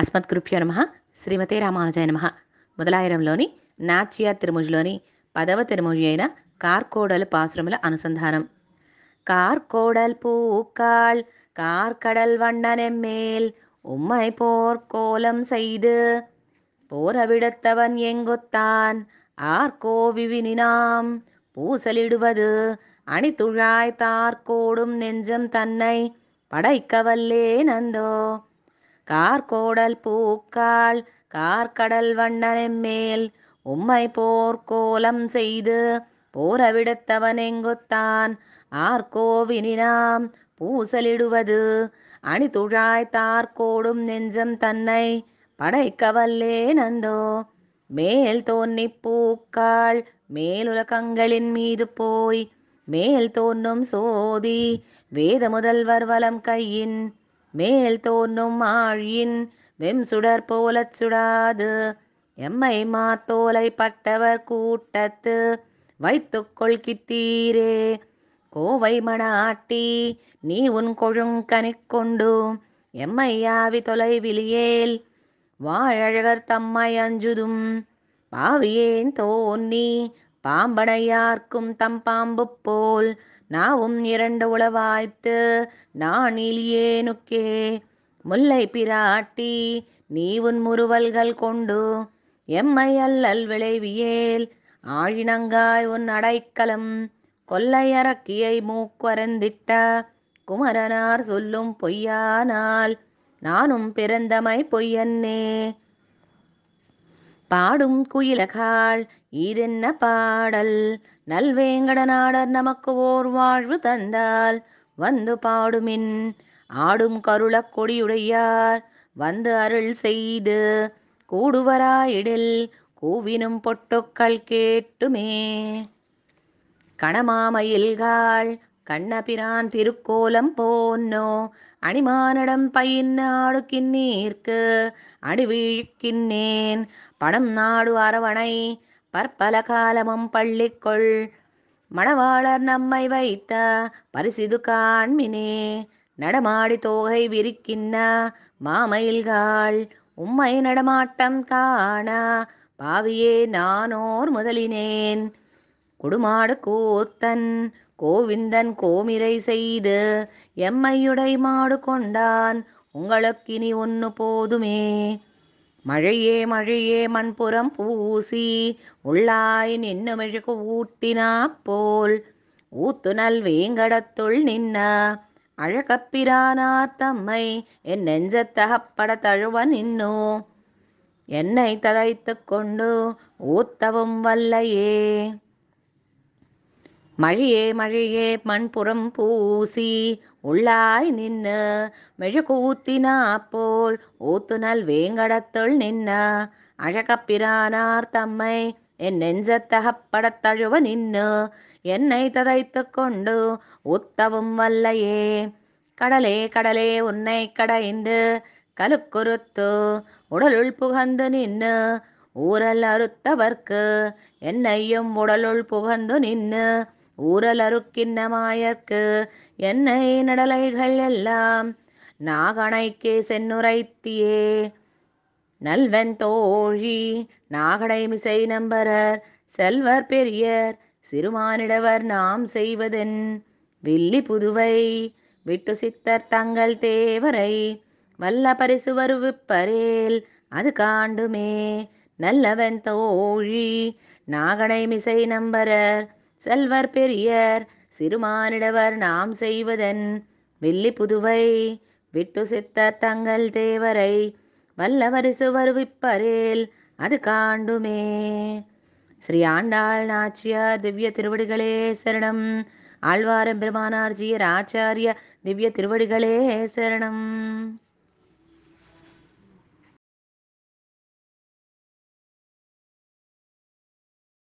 అస్మద్గురుభ్యో నమ శ్రీమతే రామానుజాయ నమ మొదలాయరంలోని నాచ్యా తిరుమూజులోని పదవ తిరుమూజి అయిన కార్కోడల్ పాసురముల అనుసంధానం కార్కోడల్ பூக்காள் கார்கடல் வண்ணனெம்மேல் உம்மை போர் கோலம் செய்து போரவிடத்தவன் எங்கொத்தான் ஆர்கோவிவினாம் பூசலிடுவது அணித்துழாய் தார்கோடும் நெஞ்சம் தன்னை படைக்கவல்லே நந்தோ கார் கோடல் பூக்கால் கார் கடல் கார்கடல் மேல் உம்மை போர்க்கோலம் செய்து எங்குத்தான் ஆர்கோவினாம் பூசலிடுவது அணிதுழாய் தார்கோடும் நெஞ்சம் தன்னை படைக்கவல்லே நந்தோ மேல் தோன்னி பூக்காள் மேலுலகங்களின் மீது போய் மேல் தோன்னும் சோதி வேத முதல்வர் வலம் கையின் மேல் தோன்றும் ஆழியின் வெம் சுடர் போல சுடாது எம்மை மாத்தோலை பட்டவர் கூட்டத்து வைத்து கொள்கித்தீரே கோவை மணாட்டி நீ உன் கொழுங்கனி கொண்டு எம்மையாவி தொலைவிலியேல் வாழழகர் தம்மை அஞ்சுதும் பாவியேன் தோன்னி பாம்பனையார்க்கும் தம் பாம்பு போல் நாவும் இரண்டு உளவாய்த்து நானில் ஏனுக்கே முல்லை பிராட்டி நீ உன் முறுவல்கள் கொண்டு எம்மை அல்லல் விளைவியேல் ஆழினங்காய் உன் அடைக்கலம் கொல்லையறக்கியை மூக்குவரந்திட்ட குமரனார் சொல்லும் பொய்யானால் நானும் பிறந்தமை பொய்யன்னே பாடும் குயிலகாள் இதென்ன பாடல் நல்வேங்கடனாடர் நமக்கு ஓர் வாழ்வு தந்தால் வந்து பாடுமின் ஆடும் கருளக் கொடியுடையார் வந்து அருள் செய்து கூடுவராயிடில் கூவினும் பொட்டுக்கள் கேட்டுமே கணமாமயில்காள் கண்ணபிரான் திருக்கோலம் போன்னோ அணிமானடம் பயின் ஆடுக்கின்னீர்க்கு அடிவீழ்க்கின்னேன் படம் நாடு அரவணை பற்பல காலமும் பள்ளிக்குள் மணவாளர் நம்மை வைத்த பரிசிது காண்மினே நடமாடி தோகை விரிக்கின்ன மாமயில்காள் உம்மை நடமாட்டம் காண பாவியே நானோர் முதலினேன் குடுமாடு கூத்தன் கோவிந்தன் கோமிரை செய்து எம்மையுடை மாடு கொண்டான் உங்களுக்கு இனி ஒன்று போதுமே மழையே மழையே மண்புறம் பூசி உள்ளாய் நின்னு மெழுகு ஊட்டினா போல் ஊத்துனல் வேங்கடத்துள் நின்ன அழகப்பிரானா தம்மை என் நெஞ்சத்தகப்பட தழுவ நின்னோ என்னை ததைத்து கொண்டு ஊத்தவும் வல்லையே மழையே மழையே மண்புறம் பூசி உள்ளாய் நின்னு மெழு கூத்தினா போல் ஊத்துனல் வேங்கடத்துள் நின்ன அழகப்பிரானார் தம்மை என் தழுவ நின்னு என்னை ததைத்து கொண்டு உத்தவும் வல்லையே கடலே கடலே உன்னை கடைந்து கலுக்குறுத்து உடலுள் புகந்து நின்னு ஊரல் அறுத்தவர்க்கு என்னையும் உடலுள் புகந்து நின்னு ஊரலருக்கிண்ணமாயற்கு என்னை நடலைகள் எல்லாம் நாகணைக்கே சென்னுரைத்தியே நல்வன் தோழி நாகடை மிசை நம்பரர் செல்வர் பெரியர் சிறுமானிடவர் நாம் செய்வதென் வில்லி புதுவை விட்டு சித்தர் தங்கள் தேவரை வல்ல பரிசு வருவிப்பரேல் அது காண்டுமே நல்லவன் தோழி நாகடை மிசை நம்பரர் செல்வர் பெரியர் சிறுமானிடவர் நாம் செய்வதன் வெள்ளி புதுவை விட்டு சித்தர் தங்கள் தேவரை வல்லவரிசு வருவிப்பரேல் அது காண்டுமே ஸ்ரீ ஆண்டாள் நாச்சியார் திவ்ய திருவடிகளே சரணம் ஆழ்வாரம் பெருமானார்ஜியர் ஆச்சாரிய திவ்ய திருவடிகளே சரணம்